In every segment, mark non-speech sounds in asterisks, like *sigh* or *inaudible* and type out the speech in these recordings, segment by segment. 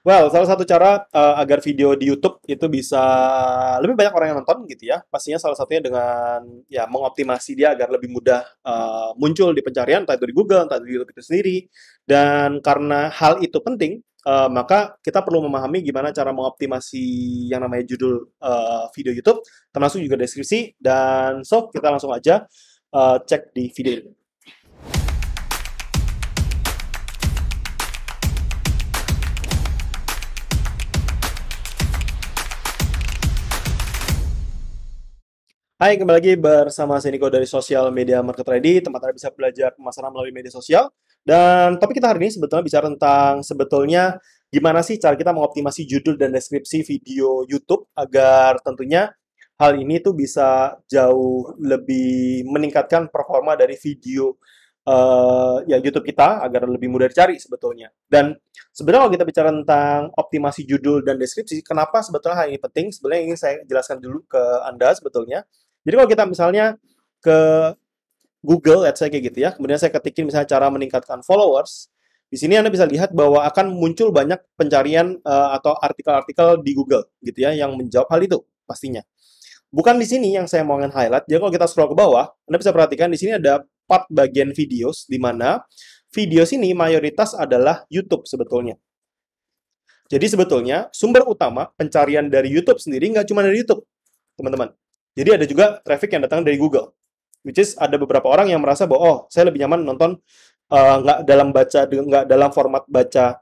Well, salah satu cara uh, agar video di YouTube itu bisa lebih banyak orang yang nonton gitu ya. Pastinya salah satunya dengan ya mengoptimasi dia agar lebih mudah uh, muncul di pencarian, entah itu di Google, entah itu di YouTube itu sendiri. Dan karena hal itu penting, uh, maka kita perlu memahami gimana cara mengoptimasi yang namanya judul uh, video YouTube, termasuk juga deskripsi. Dan so kita langsung aja uh, cek di video ini. Hai, kembali lagi bersama Seniko dari Social Media Market Ready, tempat Anda bisa belajar pemasaran melalui media sosial. Dan topik kita hari ini sebetulnya bicara tentang sebetulnya gimana sih cara kita mengoptimasi judul dan deskripsi video YouTube agar tentunya hal ini tuh bisa jauh lebih meningkatkan performa dari video uh, ya YouTube kita agar lebih mudah dicari sebetulnya. Dan sebenarnya kalau kita bicara tentang optimasi judul dan deskripsi, kenapa sebetulnya hal ini penting? Sebenarnya ingin saya jelaskan dulu ke Anda sebetulnya jadi kalau kita misalnya ke Google, let's say kayak gitu ya, kemudian saya ketikin misalnya cara meningkatkan followers, di sini Anda bisa lihat bahwa akan muncul banyak pencarian uh, atau artikel-artikel di Google gitu ya yang menjawab hal itu pastinya. Bukan di sini yang saya mau highlight. Jadi kalau kita scroll ke bawah, Anda bisa perhatikan di sini ada part bagian videos di mana video sini mayoritas adalah YouTube sebetulnya. Jadi sebetulnya sumber utama pencarian dari YouTube sendiri nggak cuma dari YouTube, teman-teman. Jadi ada juga traffic yang datang dari Google. Which is ada beberapa orang yang merasa bahwa oh saya lebih nyaman nonton eh, nggak uh, dalam baca nggak dalam format baca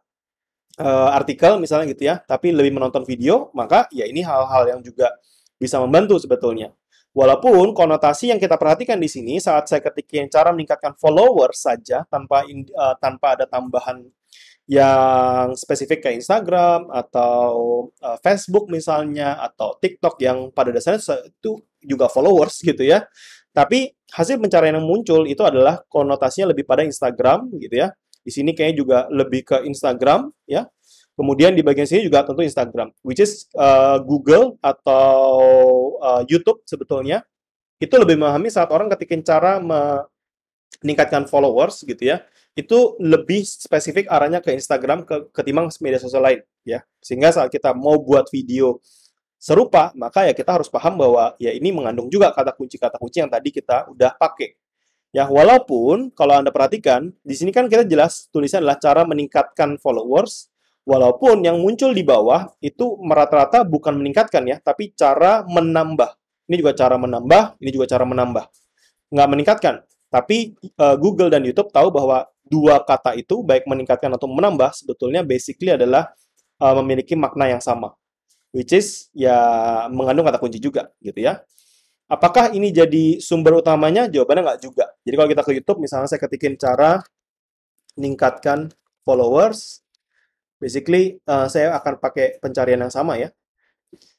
uh, artikel misalnya gitu ya, tapi lebih menonton video, maka ya ini hal-hal yang juga bisa membantu sebetulnya. Walaupun konotasi yang kita perhatikan di sini saat saya ketikin cara meningkatkan followers saja tanpa uh, tanpa ada tambahan yang spesifik ke Instagram atau uh, Facebook misalnya atau TikTok yang pada dasarnya itu juga followers gitu ya. Tapi hasil pencarian yang muncul itu adalah konotasinya lebih pada Instagram gitu ya. Di sini kayaknya juga lebih ke Instagram ya. Kemudian di bagian sini juga tentu Instagram, which is uh, Google atau uh, YouTube sebetulnya itu lebih memahami saat orang ketikin cara meningkatkan followers gitu ya itu lebih spesifik arahnya ke Instagram ke, ketimbang media sosial lain ya sehingga saat kita mau buat video serupa maka ya kita harus paham bahwa ya ini mengandung juga kata kunci kata kunci yang tadi kita udah pakai Ya, walaupun kalau Anda perhatikan, di sini kan kita jelas tulisan adalah cara meningkatkan followers, walaupun yang muncul di bawah itu merata-rata bukan meningkatkan ya, tapi cara menambah. Ini juga cara menambah, ini juga cara menambah. Nggak meningkatkan, tapi uh, Google dan YouTube tahu bahwa dua kata itu, baik meningkatkan atau menambah, sebetulnya basically adalah uh, memiliki makna yang sama. Which is, ya mengandung kata kunci juga, gitu ya. Apakah ini jadi sumber utamanya? Jawabannya nggak juga. Jadi kalau kita ke YouTube, misalnya saya ketikin cara meningkatkan followers, basically uh, saya akan pakai pencarian yang sama ya.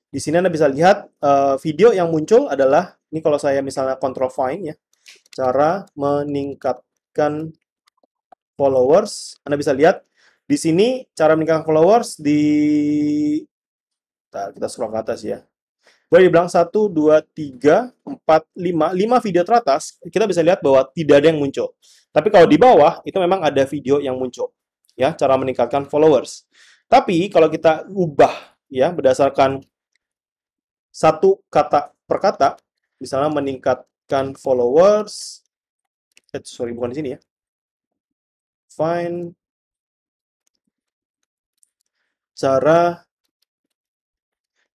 Di sini Anda bisa lihat uh, video yang muncul adalah, ini kalau saya misalnya control find ya, cara meningkatkan followers. Anda bisa lihat di sini cara meningkatkan followers di Bentar, kita scroll ke atas ya. Boleh dibilang 1, 2, 3, 4, 5, 5 video teratas, kita bisa lihat bahwa tidak ada yang muncul. Tapi kalau di bawah, itu memang ada video yang muncul. Ya, cara meningkatkan followers. Tapi kalau kita ubah ya berdasarkan satu kata per kata, misalnya meningkatkan followers, eh, sorry bukan di sini ya, find cara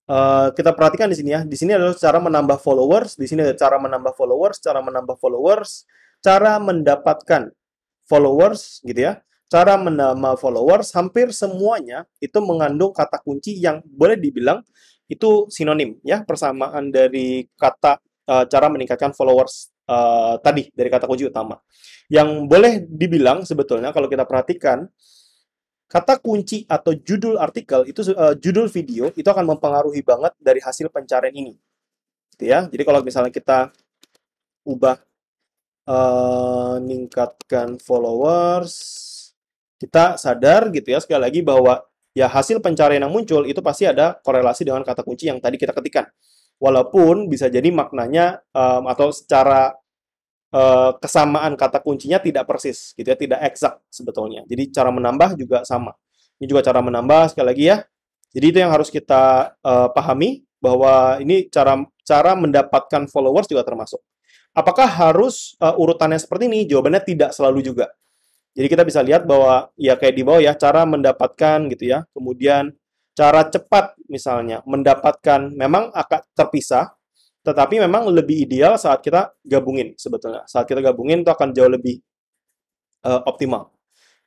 Uh, kita perhatikan di sini ya. Di sini adalah cara menambah followers, di sini ada cara menambah followers, cara menambah followers, cara mendapatkan followers gitu ya. Cara menambah followers hampir semuanya itu mengandung kata kunci yang boleh dibilang itu sinonim ya, persamaan dari kata uh, cara meningkatkan followers uh, tadi dari kata kunci utama. Yang boleh dibilang sebetulnya kalau kita perhatikan kata kunci atau judul artikel itu uh, judul video itu akan mempengaruhi banget dari hasil pencarian ini. Gitu ya. Jadi kalau misalnya kita ubah uh, eh, meningkatkan followers kita sadar gitu ya sekali lagi bahwa ya hasil pencarian yang muncul itu pasti ada korelasi dengan kata kunci yang tadi kita ketikkan walaupun bisa jadi maknanya um, atau secara uh, kesamaan kata kuncinya tidak persis gitu ya tidak eksak sebetulnya jadi cara menambah juga sama ini juga cara menambah sekali lagi ya jadi itu yang harus kita uh, pahami bahwa ini cara cara mendapatkan followers juga termasuk apakah harus uh, urutannya seperti ini jawabannya tidak selalu juga jadi kita bisa lihat bahwa ya kayak di bawah ya cara mendapatkan gitu ya kemudian cara cepat misalnya mendapatkan memang agak terpisah tetapi memang lebih ideal saat kita gabungin sebetulnya saat kita gabungin itu akan jauh lebih uh, optimal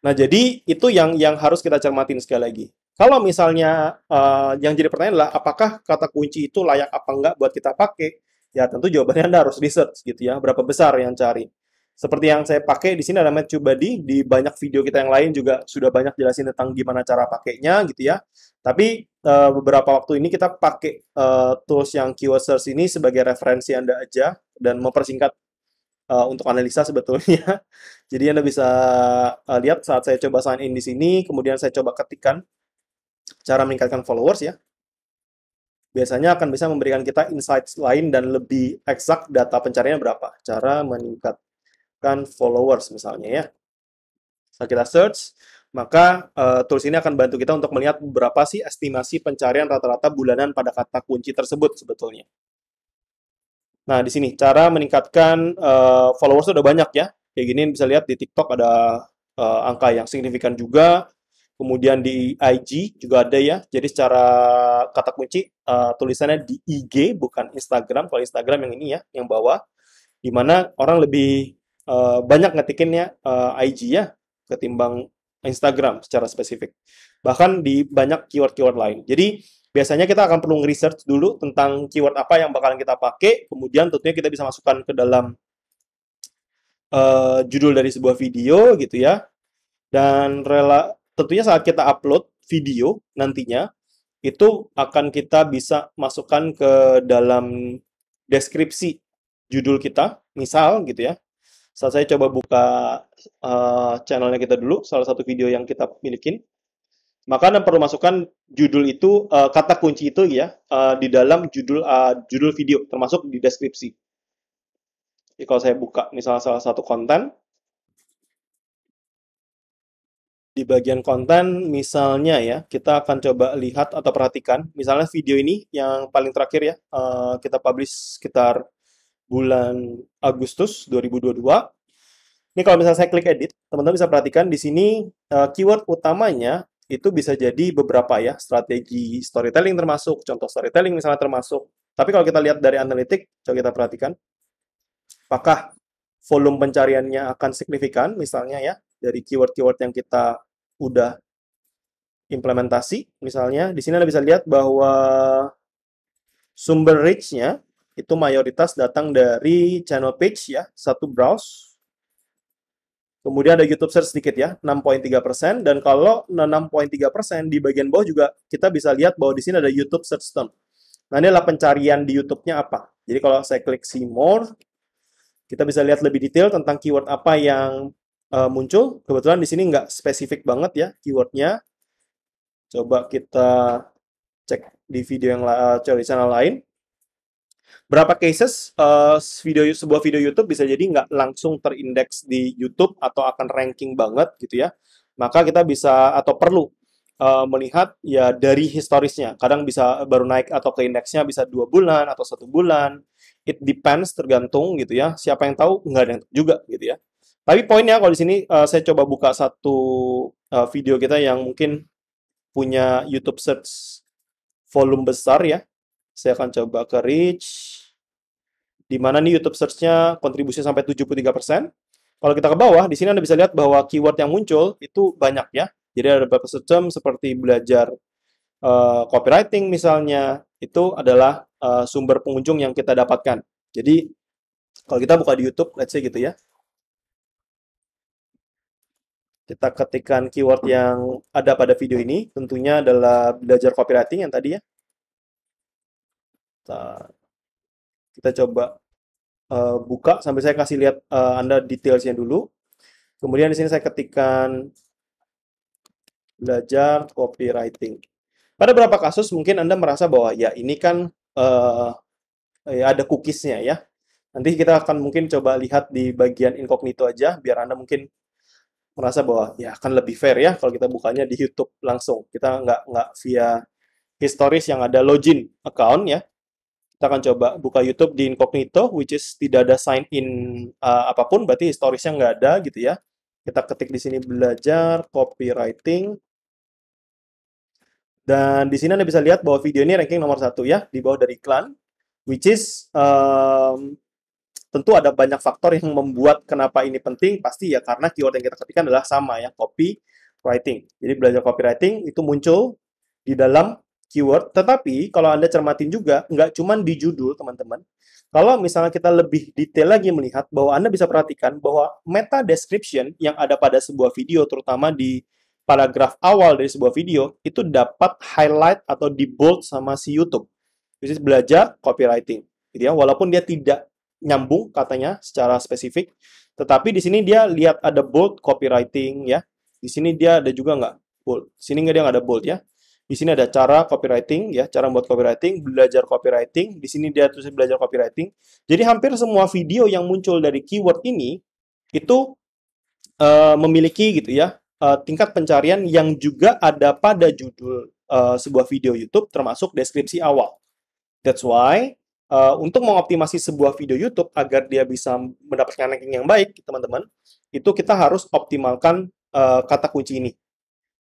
nah jadi itu yang yang harus kita cermatin sekali lagi kalau misalnya uh, yang jadi pertanyaan adalah apakah kata kunci itu layak apa enggak buat kita pakai ya tentu jawabannya anda harus research gitu ya berapa besar yang cari seperti yang saya pakai di sini ada Matthew Buddy, di banyak video kita yang lain juga sudah banyak jelasin tentang gimana cara pakainya gitu ya. Tapi e, beberapa waktu ini kita pakai e, tools yang keyword search ini sebagai referensi Anda aja dan mempersingkat e, untuk analisa sebetulnya. *laughs* Jadi Anda bisa e, lihat saat saya coba sign in di sini, kemudian saya coba ketikkan cara meningkatkan followers ya biasanya akan bisa memberikan kita insights lain dan lebih eksak data pencariannya berapa. Cara meningkat mendapatkan followers misalnya ya. Setelah kita search, maka uh, tools ini akan bantu kita untuk melihat berapa sih estimasi pencarian rata-rata bulanan pada kata kunci tersebut sebetulnya. Nah, di sini cara meningkatkan uh, followers sudah banyak ya. Kayak gini bisa lihat di TikTok ada uh, angka yang signifikan juga. Kemudian di IG juga ada ya. Jadi secara kata kunci uh, tulisannya di IG bukan Instagram. Kalau Instagram yang ini ya, yang bawah. di mana orang lebih Eh, banyak ngetikinnya uh, eh, IG ya ketimbang Instagram secara spesifik. Bahkan di banyak keyword-keyword lain. Jadi biasanya kita akan perlu research dulu tentang keyword apa yang bakalan kita pakai, kemudian tentunya kita bisa masukkan ke dalam uh, judul dari sebuah video gitu ya. Dan rela tentunya saat kita upload video nantinya itu akan kita bisa masukkan ke dalam deskripsi judul kita, misal gitu ya. Saat saya coba buka uh, channelnya kita dulu, salah satu video yang kita milikin, maka Anda perlu masukkan judul itu, uh, kata kunci itu ya, uh, di dalam judul uh, judul video, termasuk di deskripsi. Jadi kalau saya buka misalnya salah satu konten, di bagian konten misalnya ya kita akan coba lihat atau perhatikan misalnya video ini yang paling terakhir ya uh, kita publish sekitar bulan Agustus 2022. Ini kalau misalnya saya klik edit, teman-teman bisa perhatikan di sini uh, keyword utamanya itu bisa jadi beberapa ya, strategi storytelling termasuk, contoh storytelling misalnya termasuk. Tapi kalau kita lihat dari analitik, coba kita perhatikan, apakah volume pencariannya akan signifikan misalnya ya, dari keyword-keyword yang kita udah implementasi misalnya, di sini Anda bisa lihat bahwa sumber reach-nya itu mayoritas datang dari channel page ya, satu browse. Kemudian ada YouTube search sedikit ya, 6.3%. Dan kalau 6.3% di bagian bawah juga kita bisa lihat bahwa di sini ada YouTube search term. Nah ini adalah pencarian di YouTube-nya apa. Jadi kalau saya klik see more, kita bisa lihat lebih detail tentang keyword apa yang uh, muncul. Kebetulan di sini nggak spesifik banget ya keywordnya. Coba kita cek di video yang uh, channel lain berapa cases uh, video sebuah video YouTube bisa jadi nggak langsung terindeks di YouTube atau akan ranking banget gitu ya maka kita bisa atau perlu uh, melihat ya dari historisnya kadang bisa baru naik atau ke indeksnya bisa dua bulan atau satu bulan it depends tergantung gitu ya siapa yang tahu nggak ada yang tahu juga gitu ya tapi poinnya kalau di sini uh, saya coba buka satu uh, video kita yang mungkin punya YouTube search volume besar ya saya akan coba ke reach di mana nih YouTube search-nya kontribusi sampai 73%. Kalau kita ke bawah, di sini Anda bisa lihat bahwa keyword yang muncul itu banyak ya. Jadi ada beberapa search term seperti belajar uh, copywriting misalnya, itu adalah uh, sumber pengunjung yang kita dapatkan. Jadi kalau kita buka di YouTube, let's say gitu ya. Kita ketikkan keyword yang ada pada video ini, tentunya adalah belajar copywriting yang tadi ya. Bentar kita coba uh, buka sampai saya kasih lihat uh, Anda detailsnya dulu. Kemudian di sini saya ketikkan belajar copywriting. Pada beberapa kasus mungkin Anda merasa bahwa ya ini kan uh, ya ada cookiesnya ya. Nanti kita akan mungkin coba lihat di bagian incognito aja biar Anda mungkin merasa bahwa ya akan lebih fair ya kalau kita bukanya di YouTube langsung. Kita nggak nggak via historis yang ada login account ya kita akan coba buka YouTube di incognito, which is tidak ada sign in uh, apapun, berarti historisnya nggak ada gitu ya. Kita ketik di sini belajar copywriting. Dan di sini Anda bisa lihat bahwa video ini ranking nomor satu ya, di bawah dari iklan, which is um, tentu ada banyak faktor yang membuat kenapa ini penting, pasti ya karena keyword yang kita ketikkan adalah sama ya, copywriting. Jadi belajar copywriting itu muncul di dalam keyword. Tetapi kalau Anda cermatin juga, nggak cuma di judul, teman-teman. Kalau misalnya kita lebih detail lagi melihat bahwa Anda bisa perhatikan bahwa meta description yang ada pada sebuah video, terutama di paragraf awal dari sebuah video, itu dapat highlight atau di bold sama si YouTube. Jadi belajar copywriting. Gitu ya. Walaupun dia tidak nyambung katanya secara spesifik, tetapi di sini dia lihat ada bold copywriting ya. Di sini dia ada juga nggak bold. Di sini nggak dia nggak ada bold ya. Di sini ada cara copywriting ya, cara membuat copywriting, belajar copywriting. Di sini dia tulis belajar copywriting. Jadi hampir semua video yang muncul dari keyword ini itu uh, memiliki gitu ya uh, tingkat pencarian yang juga ada pada judul uh, sebuah video YouTube termasuk deskripsi awal. That's why uh, untuk mengoptimasi sebuah video YouTube agar dia bisa mendapatkan ranking yang baik, teman-teman, itu kita harus optimalkan uh, kata kunci ini.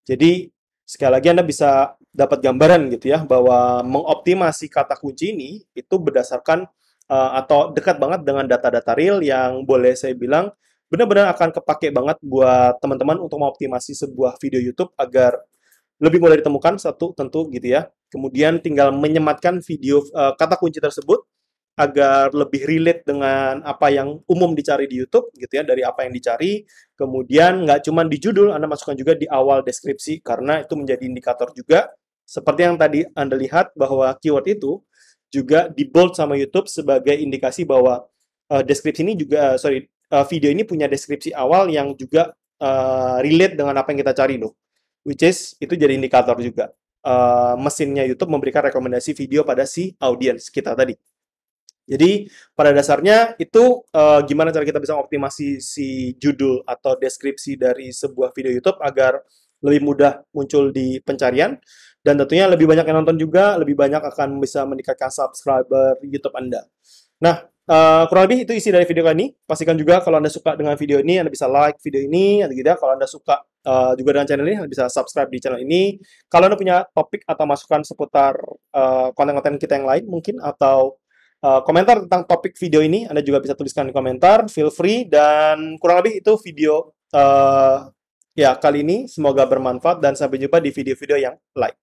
Jadi Sekali lagi Anda bisa dapat gambaran gitu ya bahwa mengoptimasi kata kunci ini itu berdasarkan uh, atau dekat banget dengan data-data real yang boleh saya bilang benar-benar akan kepake banget buat teman-teman untuk mengoptimasi sebuah video YouTube agar lebih mudah ditemukan satu tentu gitu ya. Kemudian tinggal menyematkan video uh, kata kunci tersebut agar lebih relate dengan apa yang umum dicari di YouTube gitu ya dari apa yang dicari kemudian nggak cuma di judul Anda masukkan juga di awal deskripsi karena itu menjadi indikator juga seperti yang tadi Anda lihat bahwa keyword itu juga di bold sama YouTube sebagai indikasi bahwa uh, deskripsi ini juga uh, sorry uh, video ini punya deskripsi awal yang juga uh, relate dengan apa yang kita cari loh which is itu jadi indikator juga uh, mesinnya YouTube memberikan rekomendasi video pada si audiens kita tadi jadi pada dasarnya itu uh, gimana cara kita bisa optimasi si judul atau deskripsi dari sebuah video YouTube agar lebih mudah muncul di pencarian dan tentunya lebih banyak yang nonton juga lebih banyak akan bisa meningkatkan subscriber YouTube Anda. Nah, uh, kurang lebih itu isi dari video kali ini. Pastikan juga kalau Anda suka dengan video ini, Anda bisa like video ini, atau tidak. Kalau Anda suka uh, juga dengan channel ini, Anda bisa subscribe di channel ini. Kalau Anda punya topik atau masukan seputar konten-konten uh, kita yang lain mungkin, atau Eh, komentar tentang topik video ini. Anda juga bisa tuliskan di komentar, feel free dan kurang lebih itu video uh, ya kali ini. Semoga bermanfaat dan sampai jumpa di video-video yang lain.